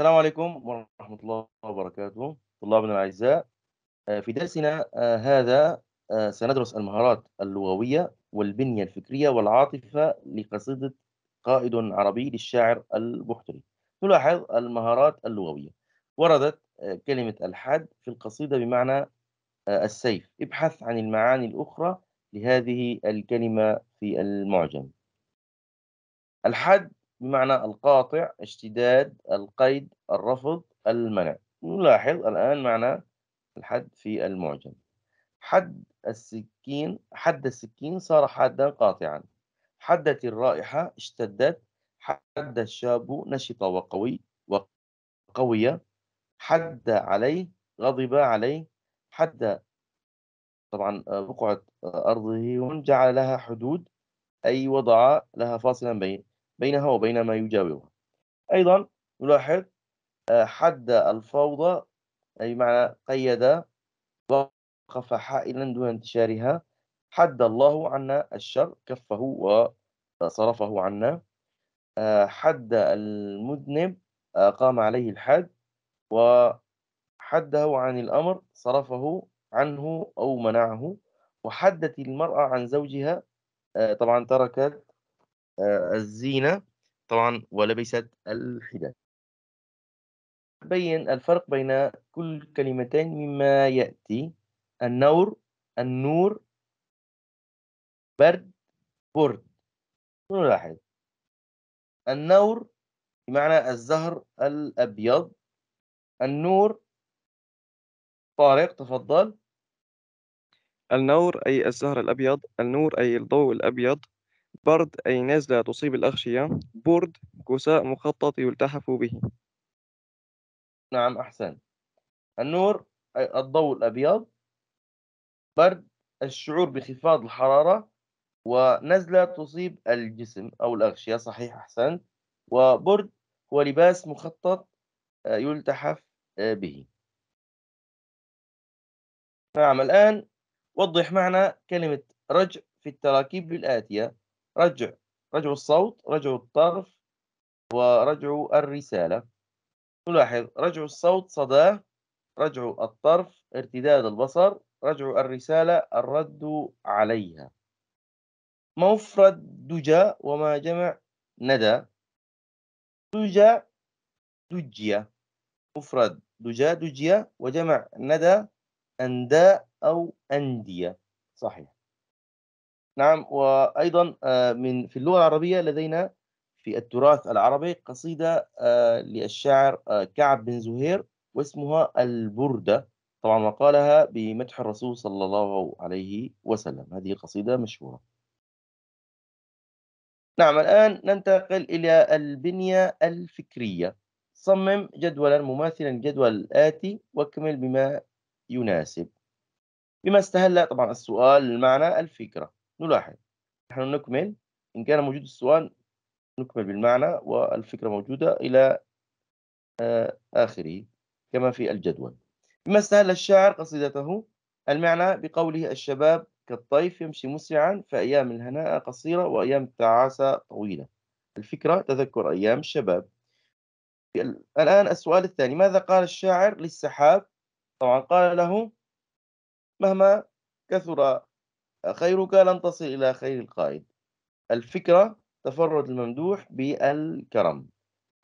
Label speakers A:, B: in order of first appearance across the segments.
A: السلام عليكم ورحمة الله وبركاته طلابنا الأعزاء آه، في درسنا آه، هذا آه، سندرس المهارات اللغوية والبنية الفكرية والعاطفة لقصيدة قائد عربي للشاعر البحتري نلاحظ المهارات اللغوية وردت كلمة الحد في القصيدة بمعنى السيف ابحث عن المعاني الأخرى لهذه الكلمة في المعجم الحد بمعنى القاطع اشتداد القيد الرفض المنع نلاحظ الآن معنى الحد في المعجم حد السكين حد السكين صار حادا قاطعا حدت الرائحة اشتدت حد الشاب نشط وقوي وقوية حد عليه غضب عليه حد طبعا آه، بقعة آه، أرضه جعل لها حدود أي وضع لها فاصلا بين بينها وبين ما يجاورها أيضا نلاحظ آه، حد الفوضى أي معنى قيد وقف حائلا دون انتشارها حد الله عنا الشر كفه وصرفه عنا آه، حد المذنب آه، قام عليه الحد وحده عن الأمر صرفه عنه أو منعه وحدت المرأة عن زوجها طبعا تركت آه، الزينة طبعا ولبست الحداد بين الفرق بين كل كلمتين مما يأتي النور النور برد برد نلاحظ النور بمعنى الزهر الأبيض النور طارق تفضل النور أي الزهر الأبيض النور أي الضوء الأبيض برد أي نزلة تصيب الأغشية بورد كساء مخطط يلتحف به نعم أحسن النور أي الضوء الأبيض برد الشعور بخفاض الحرارة ونزلة تصيب الجسم أو الأغشية صحيح أحسنت وبرد هو لباس مخطط آه، يلتحف آه، به نعم الآن وضح معنا كلمة رجع في التراكيب الآتية رجع رجعوا الصوت رجعوا الطرف ورجعوا الرسالة نلاحظ رجعوا الصوت صداه رجعوا الطرف ارتداد البصر رجعوا الرسالة الرد عليها مفرد دجا وما جمع ندى دجا دجيا مفرد دجا دجيا وجمع ندى أنداء أو أندية صحيح نعم وأيضا آه، من في اللغة العربية لدينا في التراث العربي قصيدة آه، للشاعر آه، كعب بن زهير واسمها البردة طبعا وقالها بمدح الرسول صلى الله عليه وسلم هذه قصيدة مشهورة نعم الآن ننتقل إلى البنية الفكرية صمم جدولا مماثلا للجدول الآتي واكمل بما يناسب بما استهل طبعا السؤال المعنى الفكرة نلاحظ نحن نكمل إن كان موجود السؤال نكمل بالمعنى والفكرة موجودة إلى آه، آخره كما في الجدول بما استهل الشاعر قصيدته المعنى بقوله الشباب كالطيف يمشي مسرعا فأيام الهناء قصيرة وأيام التعاسة طويلة الفكرة تذكر أيام الشباب الآن السؤال الثاني ماذا قال الشاعر للسحاب طبعا قال له مهما كثر خيرك لن تصل إلى خير القائد الفكرة تفرد الممدوح بالكرم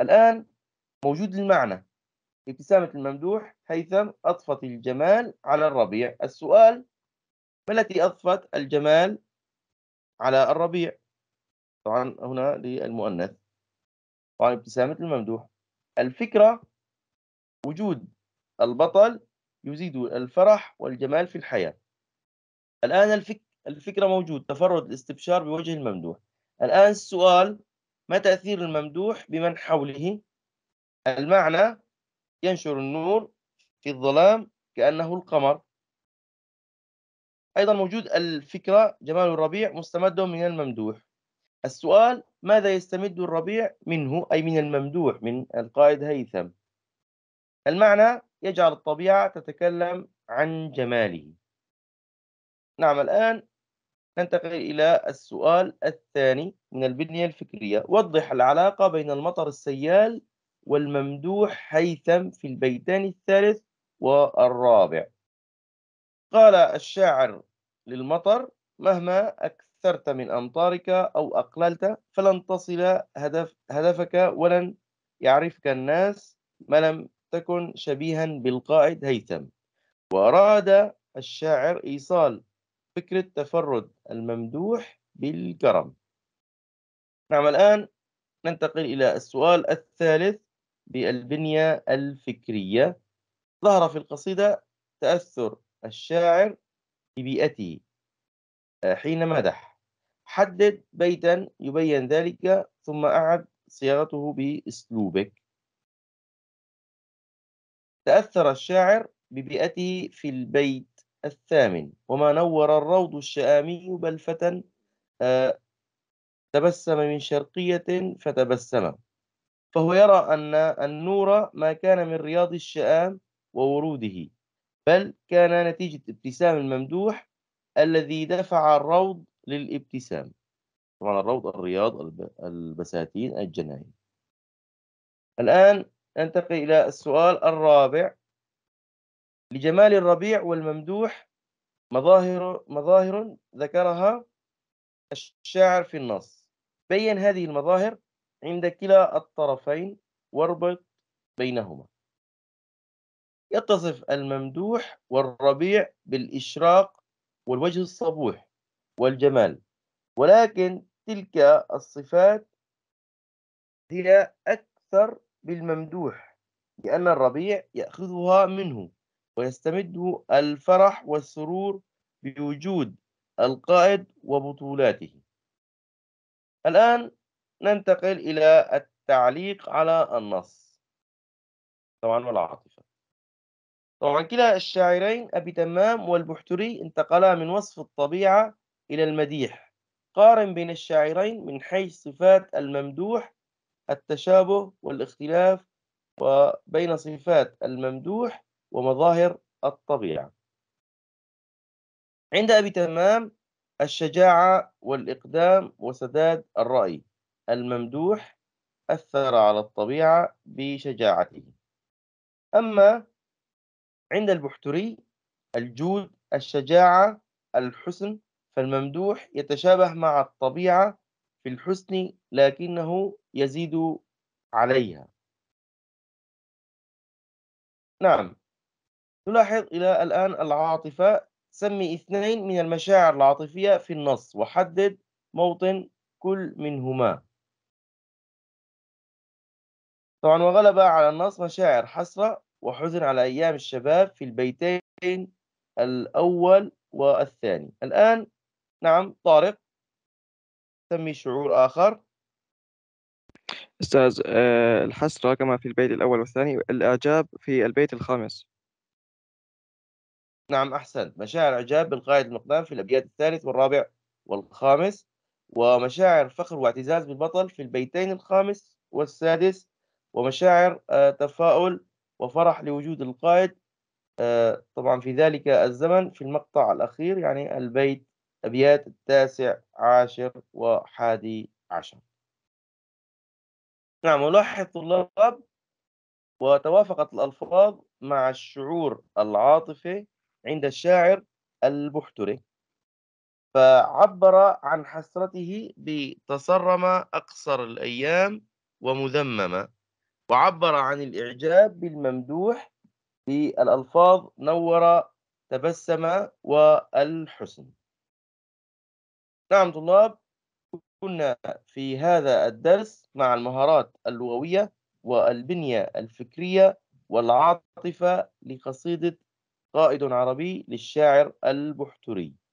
A: الآن موجود المعنى ابتسامة الممدوح هيثم أضفت الجمال على الربيع السؤال ما التي أضفت الجمال على الربيع طبعا هنا للمؤنث طبعا ابتسامة الممدوح الفكرة وجود البطل يزيد الفرح والجمال في الحياة الآن الفكرة الفكرة موجود تفرد الاستبشار بوجه الممدوح الآن السؤال ما تأثير الممدوح بمن حوله المعنى ينشر النور في الظلام كأنه القمر أيضا موجود الفكرة جمال الربيع مستمد من الممدوح السؤال ماذا يستمد الربيع منه أي من الممدوح من القائد هيثم المعنى يجعل الطبيعة تتكلم عن جماله نعم الآن ننتقل إلى السؤال الثاني من البنية الفكرية وضح العلاقة بين المطر السيال والممدوح هيثم في البيتان الثالث والرابع قال الشاعر للمطر مهما أكثرت من أمطارك أو أقللت فلن تصل هدف هدفك ولن يعرفك الناس ما لم تكن شبيها بالقائد هيثم وأراد الشاعر إيصال فكرة تفرد الممدوح بالكرم نعم الآن ننتقل إلى السؤال الثالث بالبنية الفكرية ظهر في القصيدة تأثر الشاعر ببيئته آه، حين مدح حدد بيتا يبين ذلك ثم أعد صياغته بأسلوبك تأثر الشاعر ببيئته في البيت الثامن وما نور الروض الشآمي بل فتى آه، تبسم من شرقية فتبسم فهو يرى أن النور ما كان من رياض الشآم ووروده بل كان نتيجة ابتسام الممدوح الذي دفع الروض للابتسام طبعا الروض الرياض البساتين الجناين الآن ننتقل إلى السؤال الرابع لجمال الربيع والممدوح مظاهر مظاهر ذكرها الشاعر في النص بين هذه المظاهر عند كلا الطرفين واربط بينهما يتصف الممدوح والربيع بالإشراق والوجه الصبوح والجمال ولكن تلك الصفات هي أكثر بالممدوح لأن الربيع يأخذها منه ويستمد الفرح والسرور بوجود القائد وبطولاته الآن ننتقل إلى التعليق على النص طبعا والعاطفة طبعا كلا الشاعرين أبي تمام والبحتري انتقلا من وصف الطبيعة إلى المديح قارن بين الشاعرين من حيث صفات الممدوح التشابه والاختلاف وبين صفات الممدوح ومظاهر الطبيعة عند أبي تمام الشجاعة والإقدام وسداد الرأي الممدوح أثر على الطبيعة بشجاعته أما عند البحتري الجود الشجاعة الحسن فالممدوح يتشابه مع الطبيعة في الحسن لكنه يزيد عليها نعم نلاحظ إلى الآن العاطفة سمي اثنين من المشاعر العاطفية في النص وحدد موطن كل منهما طبعا وغلب على النص مشاعر حسرة وحزن على أيام الشباب في البيتين الأول والثاني الآن نعم طارق سمي شعور آخر أستاذ آه، الحسرة كما في البيت الأول والثاني الإعجاب في البيت الخامس نعم أحسنت مشاعر إعجاب بالقائد المقدام في الأبيات الثالث والرابع والخامس ومشاعر فخر واعتزاز بالبطل في البيتين الخامس والسادس ومشاعر آه، تفاؤل وفرح لوجود القائد آه، طبعا في ذلك الزمن في المقطع الأخير يعني البيت أبيات التاسع عاشر وحادي عشر نعم ولاحظ الطلاب وتوافقت الألفاظ مع الشعور العاطفي عند الشاعر البحتري فعبر عن حسرته بتصرم أقصر الأيام ومذمم وعبر عن الإعجاب بالممدوح بالألفاظ نور تبسم والحسن نعم طلاب كنا في هذا الدرس مع المهارات اللغوية والبنية الفكرية والعاطفة لقصيدة قائد عربي للشاعر البحتري